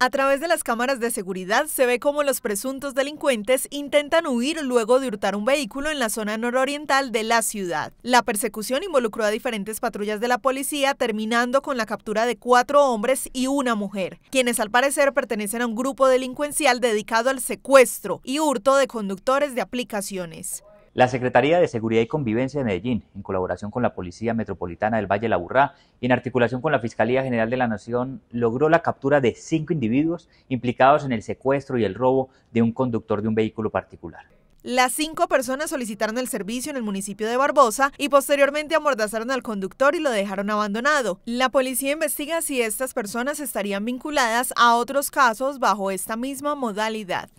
A través de las cámaras de seguridad se ve cómo los presuntos delincuentes intentan huir luego de hurtar un vehículo en la zona nororiental de la ciudad. La persecución involucró a diferentes patrullas de la policía, terminando con la captura de cuatro hombres y una mujer, quienes al parecer pertenecen a un grupo delincuencial dedicado al secuestro y hurto de conductores de aplicaciones. La Secretaría de Seguridad y Convivencia de Medellín, en colaboración con la Policía Metropolitana del Valle de la y en articulación con la Fiscalía General de la Nación, logró la captura de cinco individuos implicados en el secuestro y el robo de un conductor de un vehículo particular. Las cinco personas solicitaron el servicio en el municipio de Barbosa y posteriormente amordazaron al conductor y lo dejaron abandonado. La policía investiga si estas personas estarían vinculadas a otros casos bajo esta misma modalidad.